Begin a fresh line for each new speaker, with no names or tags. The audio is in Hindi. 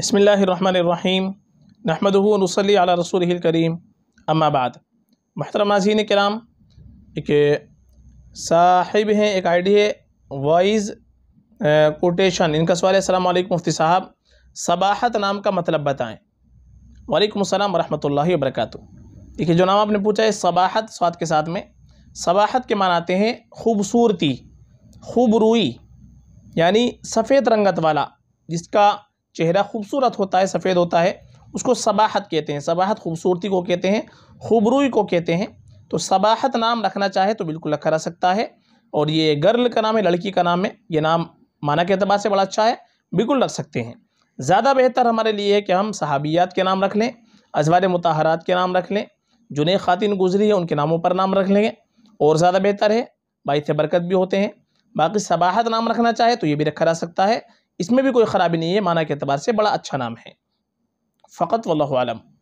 बसमीम नहमदनसली अला रसूल करीम अम्माबाद महतरम नाजीन कराम एक साहिब हैं एक आईडी है वाइज कोटेशन इनका सवाल है सलाम मुफ्ती साहब सबाहत नाम का मतलब बताएं वालेकुम अस्सलाम वरहमतुल्लाहि वबरकातु देखिए जो नाम आपने पूछा है सबाहत स्वाद के साथ में सबाहत के मान आते हैं खूबसूरती खूब रुई यानी सफ़ेद रंगत वाला जिसका चेहरा खूबसूरत होता है सफ़ेद होता है उसको सबाहत कहते हैं सबाहत खूबसूरती को कहते हैं खूबरूई को कहते हैं तो सबाहत नाम रखना चाहे तो बिल्कुल रखा रह सकता है और ये गर्ल का नाम है लड़की का नाम है ये नाम माना के अतबार से बड़ा अच्छा है बिल्कुल रख सकते हैं ज़्यादा बेहतर हमारे लिए है कि हम सहाबियात के नाम रख लें अजवार मतहरात के नाम रख लें जुने खातिन गुजरी है उनके नामों पर नाम रख लेंगे और ज़्यादा बेहतर है बाई से बरकत भी होते हैं बाकी सबाहत नाम रखना चाहे तो ये भी रखा जा सकता है اس میں بھی کوئی خرابی نہیں ہے معنی کے اعتبار سے بڑا اچھا نام ہے فقط واللہ عالم